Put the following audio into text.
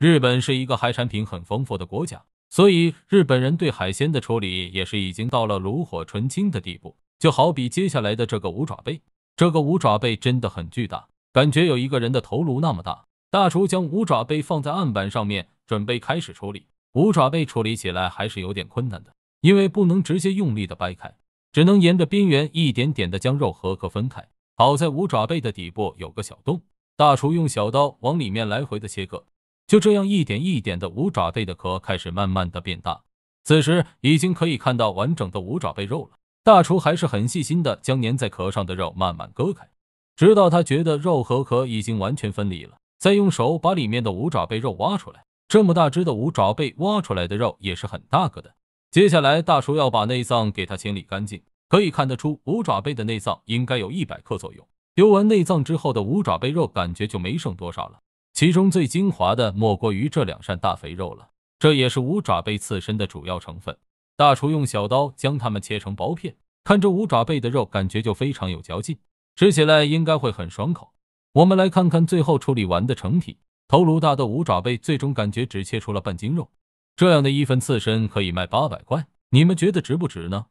日本是一个海产品很丰富的国家，所以日本人对海鲜的处理也是已经到了炉火纯青的地步。就好比接下来的这个五爪贝，这个五爪贝真的很巨大，感觉有一个人的头颅那么大。大厨将五爪贝放在案板上面，准备开始处理。五爪贝处理起来还是有点困难的，因为不能直接用力的掰开，只能沿着边缘一点点的将肉和壳分开。好在五爪贝的底部有个小洞，大厨用小刀往里面来回的切割。就这样一点一点的，五爪贝的壳开始慢慢的变大。此时已经可以看到完整的五爪贝肉了。大厨还是很细心的，将粘在壳上的肉慢慢割开，直到他觉得肉和壳已经完全分离了，再用手把里面的五爪贝肉挖出来。这么大只的五爪贝，挖出来的肉也是很大个的。接下来，大厨要把内脏给它清理干净。可以看得出，五爪贝的内脏应该有一百克左右。丢完内脏之后的五爪贝肉，感觉就没剩多少了。其中最精华的莫过于这两扇大肥肉了，这也是五爪贝刺身的主要成分。大厨用小刀将它们切成薄片，看这五爪贝的肉，感觉就非常有嚼劲，吃起来应该会很爽口。我们来看看最后处理完的成品，头颅大的五爪贝最终感觉只切出了半斤肉，这样的一份刺身可以卖八百块，你们觉得值不值呢？